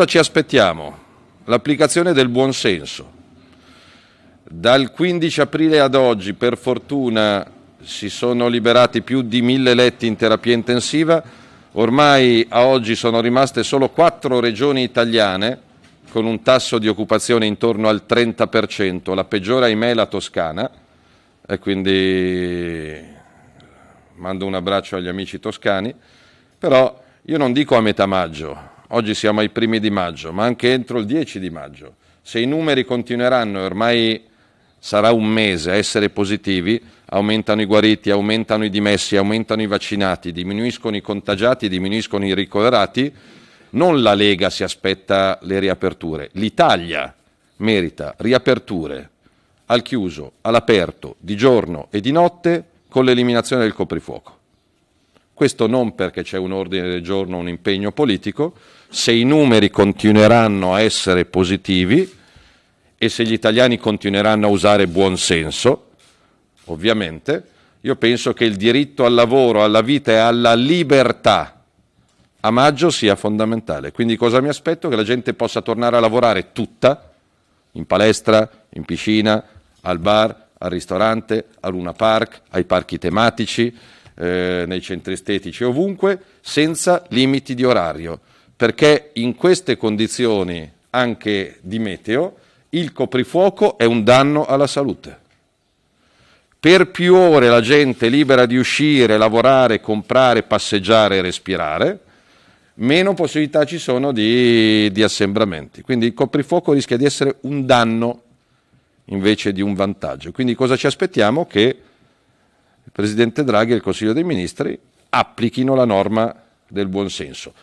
cosa ci aspettiamo? L'applicazione del buonsenso. Dal 15 aprile ad oggi, per fortuna, si sono liberati più di mille letti in terapia intensiva, ormai a oggi sono rimaste solo quattro regioni italiane con un tasso di occupazione intorno al 30%, la peggiore ahimè è la Toscana e quindi mando un abbraccio agli amici toscani, però io non dico a metà maggio, Oggi siamo ai primi di maggio, ma anche entro il 10 di maggio. Se i numeri continueranno, ormai sarà un mese a essere positivi, aumentano i guariti, aumentano i dimessi, aumentano i vaccinati, diminuiscono i contagiati, diminuiscono i ricoverati, non la Lega si aspetta le riaperture, l'Italia merita riaperture al chiuso, all'aperto, di giorno e di notte con l'eliminazione del coprifuoco. Questo non perché c'è un ordine del giorno, un impegno politico, se i numeri continueranno a essere positivi e se gli italiani continueranno a usare buonsenso, ovviamente, io penso che il diritto al lavoro, alla vita e alla libertà a maggio sia fondamentale. Quindi cosa mi aspetto? Che la gente possa tornare a lavorare tutta, in palestra, in piscina, al bar, al ristorante, a Luna Park, ai parchi tematici, eh, nei centri estetici, ovunque, senza limiti di orario, perché in queste condizioni anche di meteo il coprifuoco è un danno alla salute. Per più ore la gente è libera di uscire, lavorare, comprare, passeggiare e respirare, meno possibilità ci sono di, di assembramenti. Quindi il coprifuoco rischia di essere un danno invece di un vantaggio. Quindi cosa ci aspettiamo? Che Presidente Draghi e il Consiglio dei Ministri applichino la norma del buonsenso.